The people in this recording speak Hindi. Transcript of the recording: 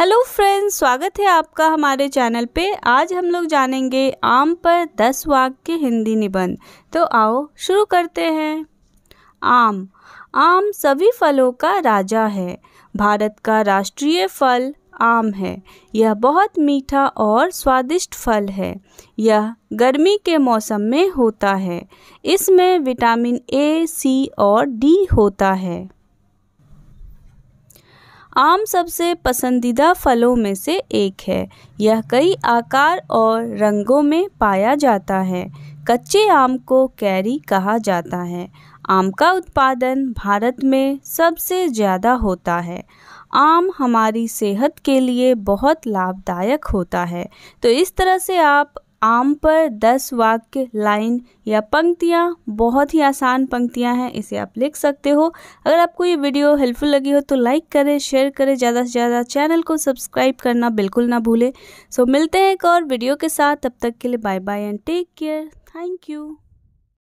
हेलो फ्रेंड्स स्वागत है आपका हमारे चैनल पे आज हम लोग जानेंगे आम पर दस वाक्य हिंदी निबंध तो आओ शुरू करते हैं आम आम सभी फलों का राजा है भारत का राष्ट्रीय फल आम है यह बहुत मीठा और स्वादिष्ट फल है यह गर्मी के मौसम में होता है इसमें विटामिन ए सी और डी होता है आम सबसे पसंदीदा फलों में से एक है यह कई आकार और रंगों में पाया जाता है कच्चे आम को कैरी कहा जाता है आम का उत्पादन भारत में सबसे ज़्यादा होता है आम हमारी सेहत के लिए बहुत लाभदायक होता है तो इस तरह से आप आम पर दस वाक्य लाइन या पंक्तियाँ बहुत ही आसान पंक्तियाँ हैं इसे आप लिख सकते हो अगर आपको ये वीडियो हेल्पफुल लगी हो तो लाइक करें शेयर करें ज़्यादा से ज़्यादा चैनल को सब्सक्राइब करना बिल्कुल ना भूलें सो मिलते हैं एक और वीडियो के साथ तब तक के लिए bye bye and take care thank you